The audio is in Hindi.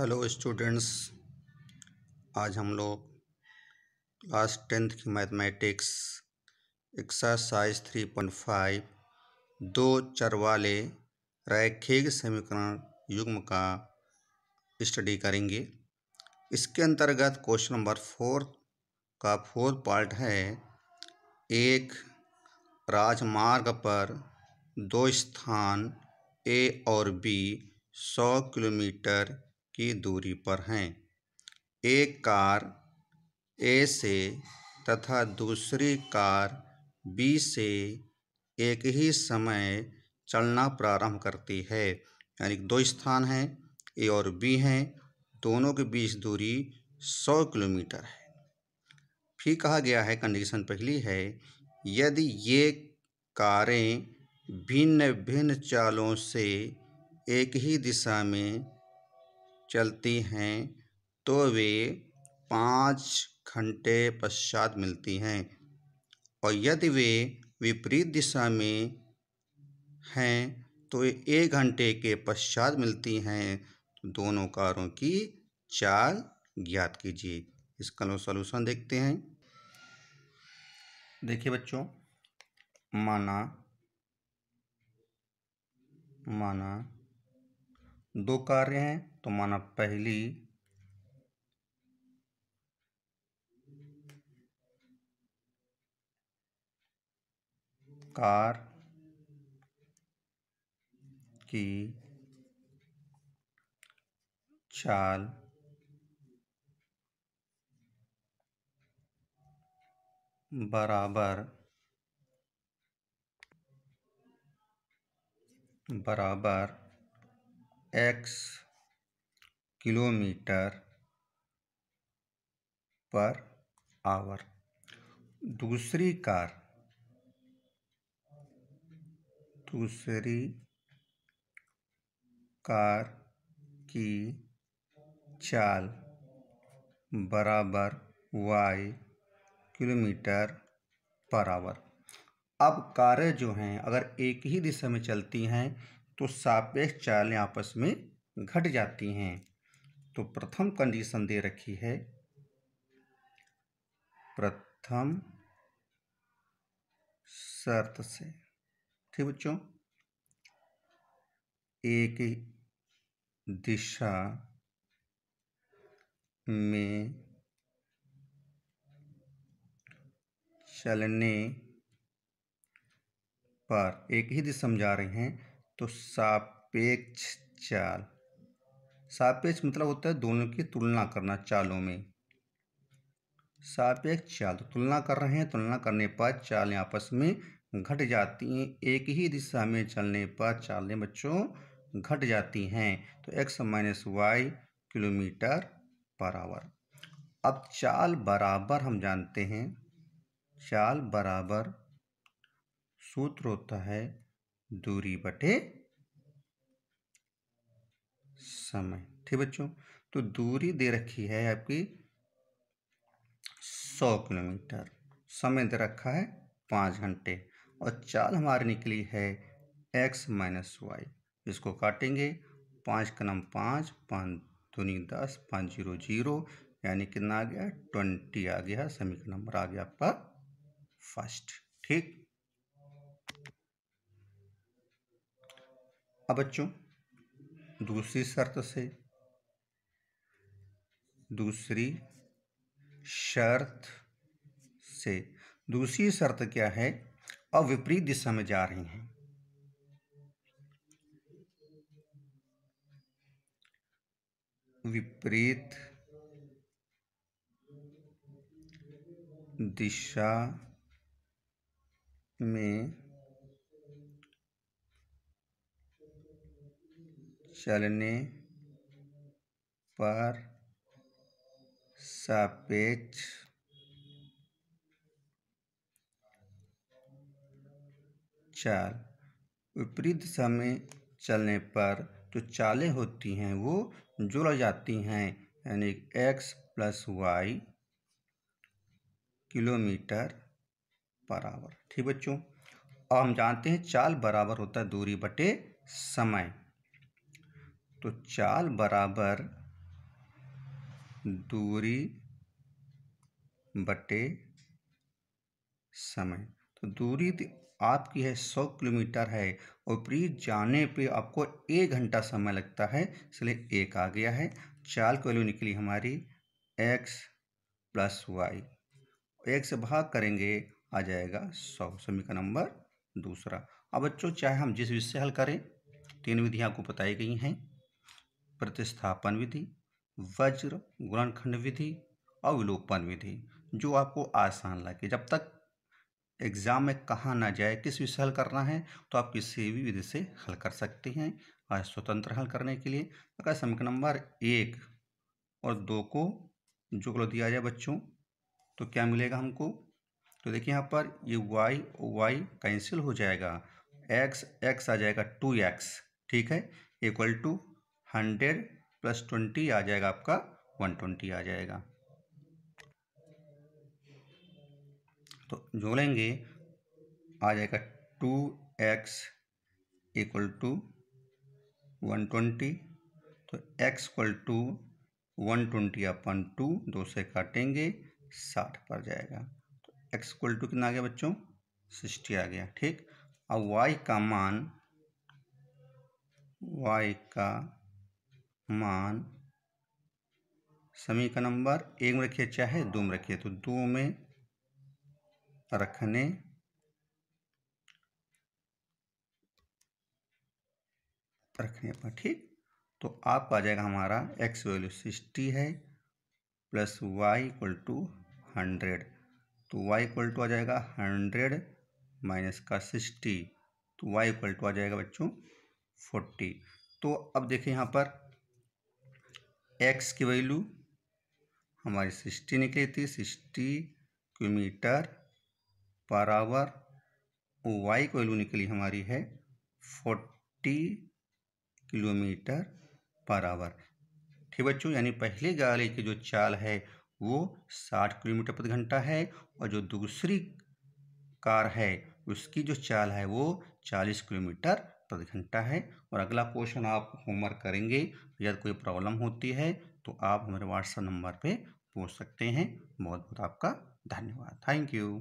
हेलो स्टूडेंट्स आज हम लोग क्लास टेंथ की mathematics exercise three point five दो चर वाले रैखिक समीकरण युग्म का स्टडी करेंगे इसके अंतर्गत क्वेश्चन नंबर फोर का फोर्थ पार्ट है एक राजमार्ग पर दो स्थान ए और बी सौ किलोमीटर की दूरी पर हैं एक कार ए से तथा दूसरी कार बी से एक ही समय चलना प्रारंभ करती है यानी दो स्थान हैं ए और बी हैं दोनों के बीच दूरी सौ किलोमीटर है फिर कहा गया है कंडीशन पहली है यदि ये कारें भिन्न भिन्न चालों से एक ही दिशा में चलती हैं तो वे पाँच घंटे पश्चात मिलती हैं और यदि वे विपरीत दिशा में हैं तो एक घंटे के पश्चात मिलती हैं दोनों कारों की चाल ज्ञात कीजिए इसका लो सॉल्यूशन देखते हैं देखिए बच्चों माना माना दो कार्य हैं तो माना पहली कार की चाल बराबर बराबर एक्स किलोमीटर पर आवर दूसरी कार दूसरी कार की चाल बराबर वाई किलोमीटर पर आवर अब कारें जो हैं अगर एक ही दिशा में चलती हैं तो सापेक्ष चालें आपस में घट जाती हैं तो प्रथम कंडीशन दे रखी है प्रथम शर्त से ठीक बच्चों एक दिशा में चलने पर एक ही दिशा समझा रहे हैं तो सापेक्ष चाल सापेक्ष मतलब होता है दोनों की तुलना करना चालों में सापेक्ष चाल तो तुलना कर रहे हैं तुलना करने पर चालें आपस में घट जाती हैं एक ही दिशा में चलने पर चालें बच्चों घट जाती हैं तो x minus y kilometre per hour अब चाल बराबर हम जानते हैं चाल बराबर सूत्र होता है दूरी बटे समय ठीक बच्चों तो दूरी दे रखी है आपकी सौ किलोमीटर समय दे रखा है पाँच घंटे और चाल हमारी निकली है एक्स माइनस वाई इसको काटेंगे पाँच का नाम पाँच पाँच दूनी दस पाँच जीरो जीरो यानी कितना आ गया ट्वेंटी आ गया समीकरण नंबर आ गया आपका फर्स्ट ठीक अब हाँ बच्चों दूसरी शर्त से दूसरी शर्त से दूसरी शर्त क्या है अब विपरीत दिशा में जा रही हैं विपरीत दिशा में चलने पर सापेक्ष चाल विपरीत दिशा में चलने पर जो चालें होती हैं वो जुड़ जाती हैं यानी x plus y kilometre per hour ठीक बच्चों और हम जानते हैं चाल बराबर होता है दूरी बटे समय तो चाल बराबर दूरी बटे समय तो दूरी तो आपकी है सौ किलोमीटर है और प्री जाने पे आपको एक घंटा समय लगता है इसलिए एक आ गया है चाल की वैल्यू निकली हमारी एक्स प्लस वाई एक से भाग करेंगे आ जाएगा सौ समीकरण नंबर दूसरा अब बच्चों चाहे हम जिस विषय हल करें तीन विधियाँ आपको बताई गई हैं प्रतिस्थापन विधि वज्र गुणनखंड विधि अवलोपन विधि जो आपको आसान लगे जब तक एग्ज़ाम में कहा ना जाए किस विषय हल करना है तो आप किसी भी विधि से हल कर सकते हैं और स्वतंत्र हल करने के लिए अगर समीकरण नंबर एक और दो को जो गलत दिया जाए बच्चों तो क्या मिलेगा हमको तो देखिए यहाँ पर ये वाई वाई कैंसिल हो जाएगा एक्स एक्स आ जाएगा टू एक्स ठीक है equal to hundred plus twenty आ जाएगा आपका वन ट्वेंटी आ जाएगा तो जोड़ेंगे आ जाएगा two x equal to one twenty तो x equal to one twenty अपन टू दो से काटेंगे साठ पर जाएगा तो एक्स इक्वल टू कितना आ गया बच्चों सिक्सटी आ गया ठीक अब वाई का मान वाई का मान समीकरण नंबर एक में रखिए चाहे दो में रखिए तो दो में रखने रखने पर ठीक तो आपका आ जाएगा हमारा एक्स वैल्यू सिक्सटी है plus y equal to hundred तो वाई इक्वल टू आ जाएगा हंड्रेड माइनस का सिक्सटी तो वाई इक्वल टू आ जाएगा बच्चों फोर्टी तो अब देखिए यहाँ पर एक्स की वैल्यू हमारी सिक्सटी निकली थी sixty kilometre per hour y की वैल्यू निकली हमारी है फोर्टी किलोमीटर पर आवर ठीक बच्चों यानी पहली गाड़ी की जो चाल है वो साठ किलोमीटर प्रति घंटा है और जो दूसरी कार है उसकी जो चाल है वो चालीस किलोमीटर प्रति घंटा है और अगला क्वेश्चन आप होमवर्क करेंगे यदि कोई प्रॉब्लम होती है तो आप हमारे व्हाट्सएप नंबर पे पूछ सकते हैं बहुत बहुत आपका धन्यवाद थैंक यू